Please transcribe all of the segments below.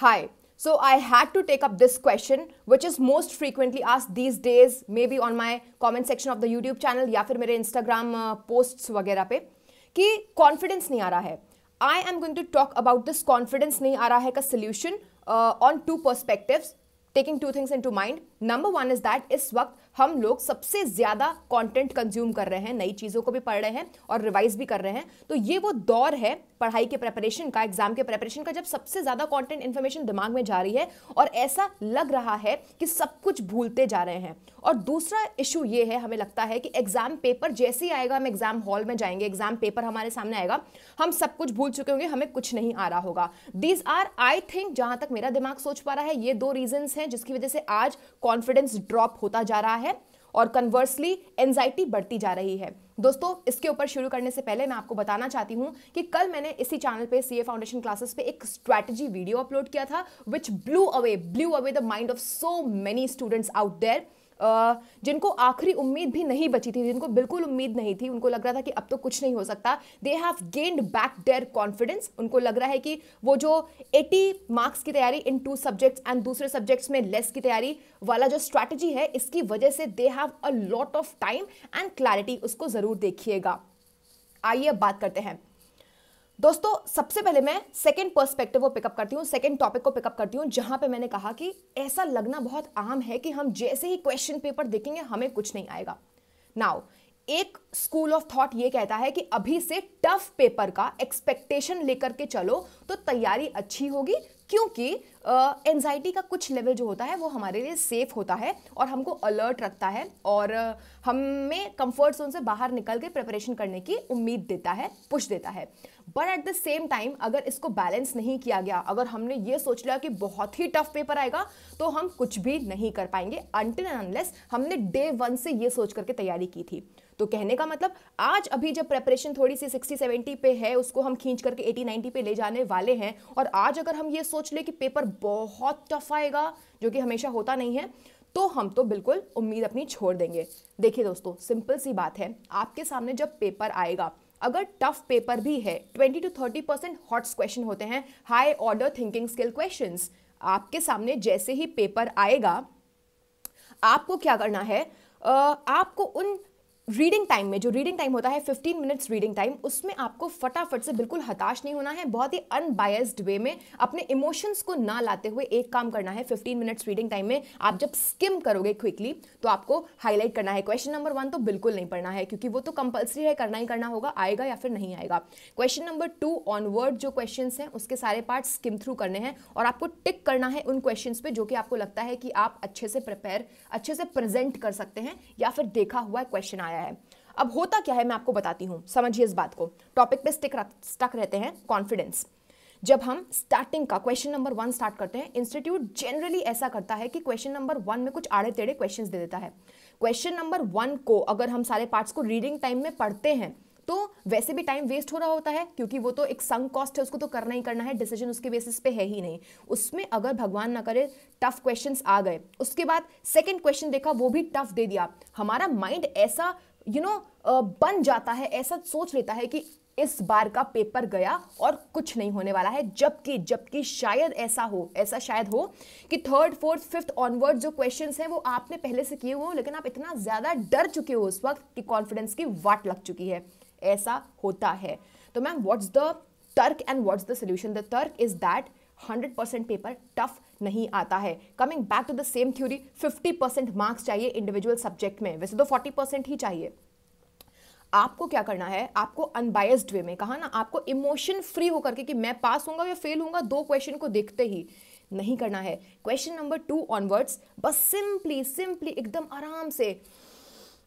Hi. So I had to take up this question, which is most frequently asked these days, maybe on my comment section of the YouTube channel या फिर मेरे Instagram posts वगैरह पे कि confidence नहीं आ रहा है I am going to talk about this confidence नहीं आ रहा है का solution uh, on two perspectives. Taking two things into mind number one is that इस वक्त हम लोग सबसे ज़्यादा कॉन्टेंट कंज्यूम कर रहे हैं नई चीज़ों को भी पढ़ रहे हैं और रिवाइज भी कर रहे हैं तो ये वो दौर है पढ़ाई के प्रेपरेशन का एग्जाम के प्रेपरेशन का जब सबसे ज़्यादा कॉन्टेंट इन्फॉर्मेशन दिमाग में जा रही है और ऐसा लग रहा है कि सब कुछ भूलते जा रहे हैं और दूसरा इशू ये है हमें लगता है कि एग्ज़ाम पेपर जैसे ही आएगा हम एग्ज़ाम हॉल में जाएंगे एग्ज़ाम पेपर हमारे सामने आएगा हम सब कुछ भूल चुके होंगे हमें कुछ नहीं आ रहा होगा दीज आर आई थिंक जहां तक मेरा दिमाग सोच पा रहा है ये दो रीजन है हैं जिसकी वजह से आज कॉन्फिडेंस ड्रॉप होता जा रहा है और कन्वर्सली एनजाइटी बढ़ती जा रही है दोस्तों इसके ऊपर शुरू करने से पहले मैं आपको बताना चाहती हूं कि कल मैंने इसी चैनल पे सीए फाउंडेशन क्लासेस पे एक स्ट्रैटेजी वीडियो अपलोड किया था which blew away blew away the mind of so many students out there जिनको आखिरी उम्मीद भी नहीं बची थी जिनको बिल्कुल उम्मीद नहीं थी उनको लग रहा था कि अब तो कुछ नहीं हो सकता they have gained back their confidence उनको लग रहा है कि वो जो 80 मार्क्स की तैयारी इन टू सब्जेक्ट्स एंड दूसरे सब्जेक्ट्स में लेस की तैयारी वाला जो स्ट्रैटेजी है इसकी वजह से they have a lot of time and clarity उसको ज़रूर देखिएगा आइए बात करते हैं दोस्तों सबसे पहले मैं सेकेंड पर्सपेक्टिव को पिकअप करती हूँ सेकेंड टॉपिक को पिकअप करती हूँ जहां पे मैंने कहा कि ऐसा लगना बहुत आम है कि हम जैसे ही क्वेश्चन पेपर देखेंगे हमें कुछ नहीं आएगा नाउ एक स्कूल ऑफ थॉट ये कहता है कि अभी से टफ पेपर का एक्सपेक्टेशन लेकर के चलो तो तैयारी अच्छी होगी क्योंकि एनजाइटी का कुछ लेवल जो होता है वो हमारे लिए सेफ होता है और हमको अलर्ट रखता है और हमें कंफर्ट जोन से बाहर निकल के प्रिपरेशन करने की उम्मीद देता है पुश देता है but at the same time अगर इसको बैलेंस नहीं किया गया अगर हमने ये सोच लिया कि बहुत ही टफ पेपर आएगा तो हम कुछ भी नहीं कर पाएंगे अनटिल एंड अनलेस हमने डे वन से ये सोच करके तैयारी की थी तो कहने का मतलब आज अभी जब प्रेपरेशन थोड़ी सी सिक्सटी सेवेंटी पे है उसको हम खींच करके एटी नाइन्टी पे ले जाने वाले हैं और आज अगर हम ये सोच ले कि पेपर बहुत टफ आएगा जो कि हमेशा होता नहीं है तो हम तो बिल्कुल उम्मीद अपनी छोड़ देंगे देखिए दोस्तों सिंपल सी बात है आपके सामने जब पेपर आएगा अगर टफ पेपर भी है twenty to thirty percent HOTS question होते हैं high order thinking skill question आपके सामने जैसे ही पेपर आएगा आपको क्या करना है आपको उन रीडिंग टाइम में जो रीडिंग टाइम होता है 15 मिनट्स रीडिंग टाइम उसमें आपको फटाफट से बिल्कुल हताश नहीं होना है बहुत ही अनबायस्ड वे में अपने इमोशंस को ना लाते हुए एक काम करना है 15 मिनट्स रीडिंग टाइम में आप जब स्किम करोगे क्विकली तो आपको हाईलाइट करना है क्वेश्चन नंबर वन तो बिल्कुल नहीं पढ़ना है क्योंकि वो तो कंपल्सरी है करना ही करना होगा आएगा या फिर नहीं आएगा क्वेश्चन नंबर टू ऑनवर्ड जो क्वेश्चन हैं उसके सारे पार्ट स्किम थ्रू करने हैं और आपको टिक करना है उन क्वेश्चन पर जो कि आपको लगता है कि आप अच्छे से प्रिपेयर अच्छे से प्रेजेंट कर सकते हैं या फिर देखा हुआ क्वेश्चन आया गया है अब होता क्या है मैं आपको बताती हूँ समझिए इस बात को टॉपिक पे स्टिक स्टक रहते हैं कॉन्फिडेंस जब हम स्टार्टिंग का क्वेश्चन नंबर वन स्टार्ट करते हैं इंस्टीट्यूट जनरली ऐसा करता है कि क्वेश्चन नंबर वन में कुछ आड़े टेढ़े क्वेश्चन दे देता है क्वेश्चन नंबर वन को अगर हम सारे पार्ट्स को रीडिंग टाइम में पढ़ते हैं तो वैसे भी टाइम वेस्ट हो रहा होता है क्योंकि वो तो एक संग कॉस्ट है उसको तो करना ही करना है डिसीजन उसके बेसिस पे है ही नहीं उसमें अगर भगवान ना करे टफ क्वेश्चंस आ गए उसके बाद सेकंड क्वेश्चन देखा वो भी टफ दे दिया हमारा माइंड ऐसा यू नो बन जाता है ऐसा सोच लेता है कि इस बार का पेपर गया और कुछ नहीं होने वाला है जबकि जबकि शायद ऐसा हो ऐसा शायद हो कि थर्ड फोर्थ फिफ्थ ऑनवर्ड जो क्वेश्चंस हैं वो आपने पहले से किए हुए हो लेकिन आप इतना ज़्यादा डर चुके हो उस वक्त कि कॉन्फिडेंस की वाट लग चुकी है ऐसा होता है तो मैम व्हाट्स द तर्क and what's the solution the तर्क is that hundred percent paper tough नहीं आता है coming back to the same theory 50 परसेंट मार्क्स चाहिए इंडिविजुअल सब्जेक्ट में वैसे तो 40 परसेंट ही चाहिए आपको क्या करना है आपको अनबायस्ड वे में कहा ना आपको इमोशन फ्री होकर के कि मैं पास हूंगा या फेल हूंगा दो क्वेश्चन को देखते ही नहीं करना है क्वेश्चन नंबर टू ऑनवर्ड्स बस सिंपली सिंपली एकदम आराम से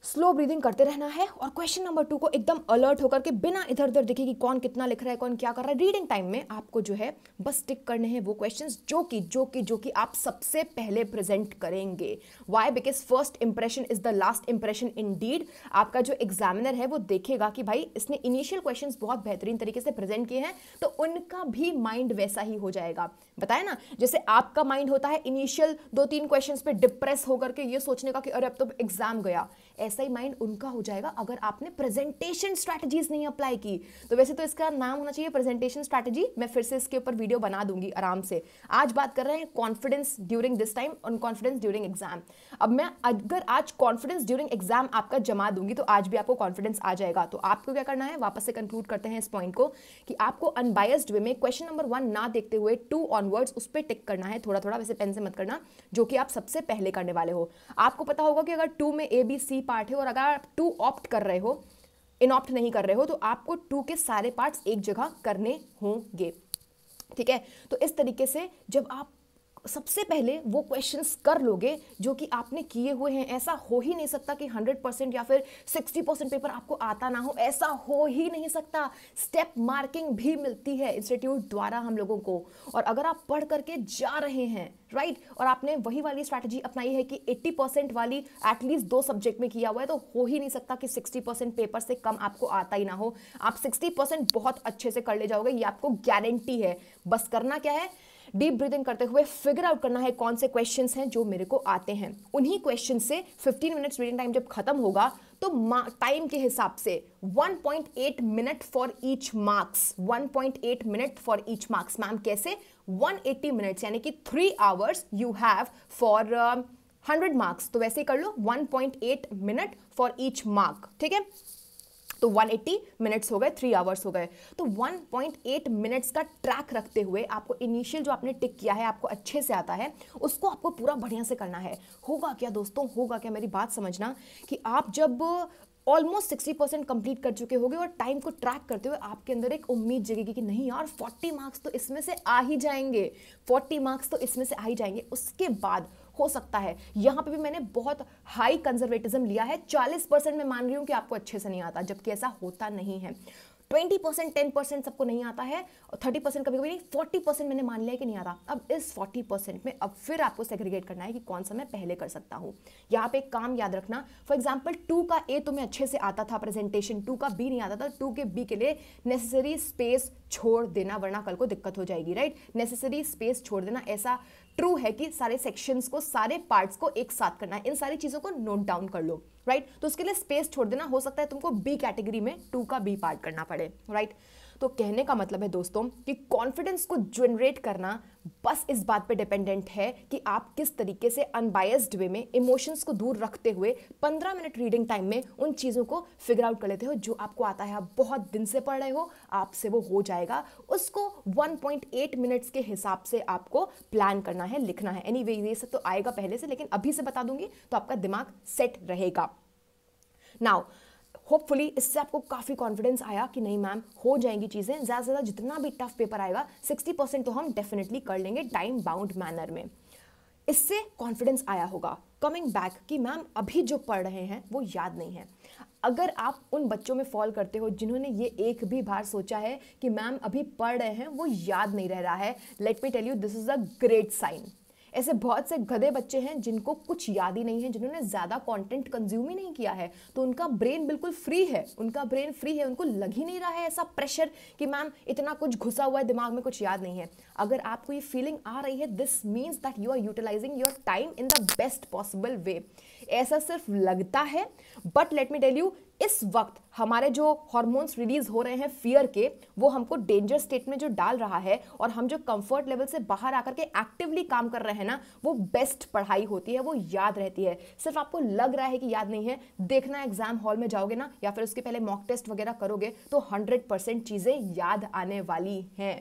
स्लो ब्रीदिंग करते रहना है और क्वेश्चन नंबर टू को एकदम अलर्ट होकर के बिना इधर उधर देखे कि कौन कितना लिख रहा है कौन क्या कर रहा है रीडिंग टाइम में आपको जो है बस टिक करने हैं वो क्वेश्चन जो कि जो कि जो कि आप सबसे पहले प्रेजेंट करेंगे why because first impression is the last impression indeed आपका जो एग्जामिनर है वो देखेगा कि भाई इसने इनिशियल क्वेश्चन बहुत बेहतरीन तरीके से प्रेजेंट किए हैं तो उनका भी माइंड वैसा ही हो जाएगा बताए ना जैसे आपका माइंड होता है इनिशियल दो तीन क्वेश्चन पे डिप्रेस होकर के ये सोचने का कि अरे अब तो एग्जाम गया वैसा ही माइंड उनका हो जाएगा अगर आपने प्रेजेंटेशन स्ट्रैटेजीज नहीं अप्लाई की तो वैसे तो इसका नाम होना चाहिए प्रेजेंटेशन स्ट्रैटेजी मैं फिर से इसके ऊपर वीडियो बना दूंगी आराम से आज बात कर रहे हैं कॉन्फिडेंस ड्यूरिंग दिस टाइम और कॉन्फिडेंस ड्यूरिंग एग्जाम अब मैं अगर आज कॉन्फिडेंस ड्यूरिंग एग्जाम आपका जमा दूंगी तो आज भी आपको कॉन्फिडेंस आ जाएगा तो आपको क्या करना है वापस से कंक्लूड करते हैं इस पॉइंट को कि आपको अनबायस्ड वे में क्वेश्चन नंबर वन ना देखते हुए टू ऑनवर्ड्स उस पर टिक करना है थोड़ा थोड़ा वैसे पेन से मत करना जो कि आप सबसे पहले करने वाले हो आपको पता होगा कि अगर टू में A B C part part है और अगर आप टू ऑप्ट कर रहे हो इन ऑप्ट नहीं कर रहे हो तो आपको टू के सारे पार्ट्स एक जगह करने होंगे ठीक है तो इस तरीके से जब आप सबसे पहले वो क्वेश्चंस कर लोगे जो कि आपने किए हुए हैं ऐसा हो ही नहीं सकता कि 100 परसेंट या फिर 60 परसेंट पेपर आपको आता ना हो ऐसा हो ही नहीं सकता स्टेप मार्किंग भी मिलती है इंस्टीट्यूट द्वारा हम लोगों को और अगर आप पढ़ करके जा रहे हैं राइट right? और आपने वही वाली स्ट्रैटेजी अपनाई है कि 80 परसेंट वाली एटलीस्ट दो सब्जेक्ट में किया हुआ है तो हो ही नहीं सकता कि 60 परसेंट पेपर से कम आपको आता ही ना हो आप 60 परसेंट बहुत अच्छे से कर ले जाओगे ये आपको गारंटी है बस करना क्या है डीप ब्रीदिंग करते हुए फिगर आउट करना है कौन से क्वेश्चन हैं जो मेरे को आते हैं उन्हीं क्वेश्चन से 15 मिनट्स रीडिंग टाइम जब खत्म होगा तो टाइम के हिसाब से 1.8 minute for each marks 1.8 minute for each marks ma'am कैसे 180 मिनट्स यानी कि three hours you have for 100 marks तो वैसे ही कर लो 1.8 मिनट फॉर ईच मार्क ठीक है तो 180 मिनट्स हो गए थ्री आवर्स हो गए तो 1.8 मिनट्स का ट्रैक रखते हुए आपको इनिशियल जो आपने टिक किया है आपको अच्छे से आता है उसको आपको पूरा बढ़िया से करना है होगा क्या दोस्तों होगा क्या मेरी बात समझना कि आप जब ऑलमोस्ट सिक्सटी परसेंट कंप्लीट कर चुके होंगे और टाइम को ट्रैक करते हुए आपके अंदर एक उम्मीद जगेगी कि नहीं यार फोर्टी मार्क्स तो इसमें से आ ही जाएंगे फोर्टी मार्क्स तो इसमें से आ ही जाएंगे उसके बाद हो सकता है यहाँ पे भी मैंने बहुत हाई कंजर्वेटिज्म लिया है चालीस परसेंट मैं मान रही हूँ कि आपको अच्छे से नहीं आता जबकि ऐसा होता नहीं है ट्वेंटी परसेंट टेन परसेंट सबको नहीं आता है और थर्टी परसेंट कभी कभी नहीं फोर्टी परसेंट मैंने मान लिया कि नहीं आता अब इस फोर्टी परसेंट में अब फिर आपको सेग्रीगेट करना है कि कौन सा मैं पहले कर सकता हूँ यहाँ पे एक काम याद रखना फॉर एग्जाम्पल टू का ए तुम्हें तो अच्छे से आता था प्रेजेंटेशन टू का बी नहीं आता था टू के बी के लिए नेसेसरी स्पेस छोड़ देना वरना कल को दिक्कत हो जाएगी राइट नेसेसरी स्पेस छोड़ देना ऐसा ट्रू है कि सारे सेक्शंस को सारे पार्ट्स को एक साथ करना है इन सारी चीज़ों को नोट डाउन कर लो राइट right? तो उसके लिए स्पेस छोड़ देना हो सकता है तुमको बी कैटेगरी में टू का बी पार्ट करना पड़े राइट right? तो कहने का मतलब है दोस्तों कि कॉन्फिडेंस को जनरेट करना बस इस बात पे डिपेंडेंट है कि आप किस तरीके से अनबायस्ड वे में इमोशंस को दूर रखते हुए 15 मिनट रीडिंग टाइम में उन चीज़ों को फिगर आउट कर लेते हो जो आपको आता है आप बहुत दिन से पढ़ रहे हो आपसे वो हो जाएगा उसको 1.8 मिनट्स के हिसाब से आपको प्लान करना है लिखना है एनी anyway, ये सब तो आएगा पहले से लेकिन अभी से बता दूंगी तो आपका दिमाग सेट रहेगा नाउ होपफुली इससे आपको काफ़ी कॉन्फिडेंस आया कि नहीं मैम हो जाएंगी चीज़ें ज़्यादा से ज़्यादा जितना भी टफ पेपर आएगा सिक्सटी परसेंट तो हम डेफिनेटली कर लेंगे टाइम बाउंड मैनर में इससे कॉन्फिडेंस आया होगा कमिंग बैक कि मैम अभी जो पढ़ रहे हैं वो याद नहीं है अगर आप उन बच्चों में फॉल करते हो जिन्होंने ये एक भी बार सोचा है कि मैम अभी पढ़ रहे हैं वो याद नहीं रह रहा है let me tell you this is a great sign ऐसे बहुत से गधे बच्चे हैं जिनको कुछ याद ही नहीं है जिन्होंने ज़्यादा कंटेंट कंज्यूम ही नहीं किया है तो उनका ब्रेन बिल्कुल फ्री है उनका ब्रेन फ्री है उनको लग ही नहीं रहा है ऐसा प्रेशर कि मैम इतना कुछ घुसा हुआ है दिमाग में कुछ याद नहीं है अगर आपको ये फीलिंग आ रही है this means that you are utilising your time in the best possible way ऐसा सिर्फ लगता है but let me tell you इस वक्त हमारे जो हॉर्मोन्स रिलीज हो रहे हैं फियर के वो हमको डेंजर स्टेट में जो डाल रहा है और हम जो कंफर्ट लेवल से बाहर आकर के एक्टिवली काम कर रहे हैं ना वो बेस्ट पढ़ाई होती है वो याद रहती है सिर्फ आपको लग रहा है कि याद नहीं है देखना एग्जाम हॉल में जाओगे ना या फिर उसके पहले मॉक टेस्ट वगैरह करोगे तो हंड्रेड चीज़ें याद आने वाली हैं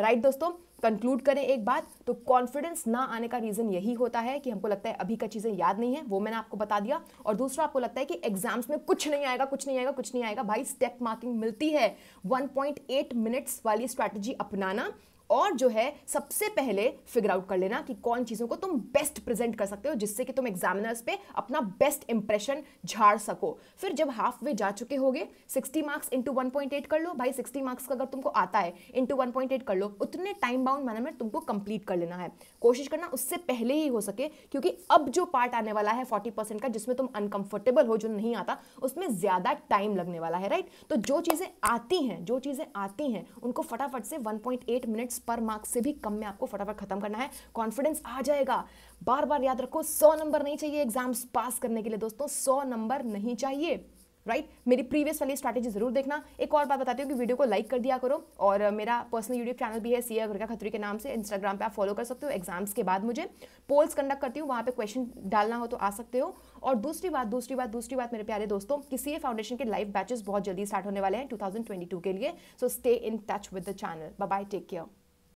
राइट दोस्तों कंक्लूड करें एक बात तो कॉन्फिडेंस ना आने का रीज़न यही होता है कि हमको लगता है अभी का चीज़ें याद नहीं है वो मैंने आपको बता दिया और दूसरा आपको लगता है कि एग्जाम्स में कुछ नहीं आएगा कुछ नहीं आएगा कुछ नहीं आएगा भाई स्टेप मार्किंग मिलती है 1.8 मिनट्स वाली स्ट्रैटेजी अपनाना और जो है सबसे पहले फिगर आउट कर लेना कि कौन चीज़ों को तुम बेस्ट प्रेजेंट कर सकते हो जिससे कि तुम एग्जामिनर्स पे अपना बेस्ट इंप्रेशन झाड़ सको फिर जब हाफ वे जा चुके होगे 60 मार्क्स इंटू वन कर लो भाई 60 मार्क्स का अगर तुमको आता है इंटू वन कर लो उतने टाइम बाउंड मैनर में तुमको कंप्लीट कर लेना है कोशिश करना उससे पहले ही हो सके क्योंकि अब जो पार्ट आने वाला है फोर्टी का जिसमें तुम अनकंफर्टेबल हो जो नहीं आता उसमें ज़्यादा टाइम लगने वाला है राइट तो जो चीज़ें आती हैं जो चीज़ें आती हैं उनको फटाफट से वन मिनट्स पर मार्क्स से भी कम में आपको फटाफट खत्म करना है कॉन्फिडेंस आ जाएगा बार बार याद रखो सौ नंबर नहीं चाहिए एग्जाम्स पास करने के लिए दोस्तों सौ नंबर नहीं चाहिए राइट right? मेरी प्रीवियस वाली स्ट्रैटेजी जरूर देखना एक और बात बताती हूँ कि वीडियो को लाइक कर दिया करो और मेरा पर्सनल यूट्यूब चैनल भी है सी अग्रका खत्री के नाम से इंस्टाग्राम पे आप फॉलो कर सकते हो एग्जाम्स के बाद मुझे पोल्स कंडक्ट करती हूँ वहाँ पे क्वेश्चन डालना हो तो आ सकते हो और दूसरी बात दूसरी बात दूसरी बात मेरे प्यारे दोस्तों कि सी फाउंडेशन के लाइव बैचेस बहुत जल्दी स्टार्ट होने वाले हैं टू के लिए so stay in touch with the channel bye take care